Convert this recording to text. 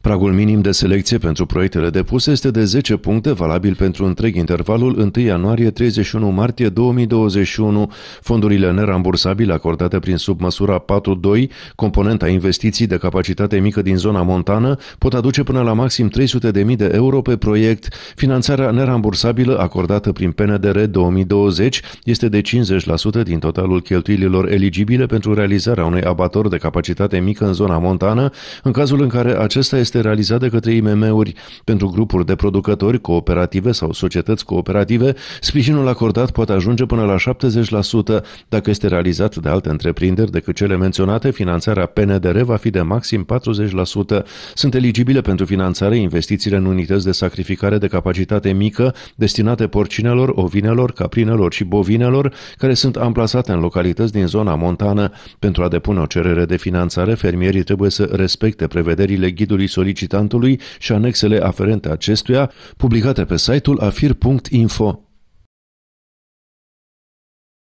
Pragul minim de selecție pentru proiectele depuse este de 10 puncte, valabil pentru întreg intervalul 1 ianuarie-31 martie 2021. Fondurile nerambursabile acordate prin submăsura 4.2, componenta investiții de capacitate mică din zona montană, pot aduce până la maxim 300.000 de euro pe proiect. Finanțarea nerambursabilă acordată prin PNDR 2020 este de 50% din totalul cheltuielilor eligibile pentru realizarea unui abator de capacitate mică în zona montană, în cazul în care acesta este este realizat de către IMM-uri pentru grupuri de producători, cooperative sau societăți cooperative, sprijinul acordat poate ajunge până la 70% dacă este realizat de alte întreprinderi decât cele menționate, finanțarea PNDR va fi de maxim 40%. Sunt eligibile pentru finanțare investițiile în unități de sacrificare de capacitate mică destinate porcinelor, ovinelor, caprinelor și bovinelor care sunt amplasate în localități din zona montană. Pentru a depune o cerere de finanțare, fermierii trebuie să respecte prevederile ghidului solicitantului și anexele aferente acestuia, publicate pe site-ul afir.info.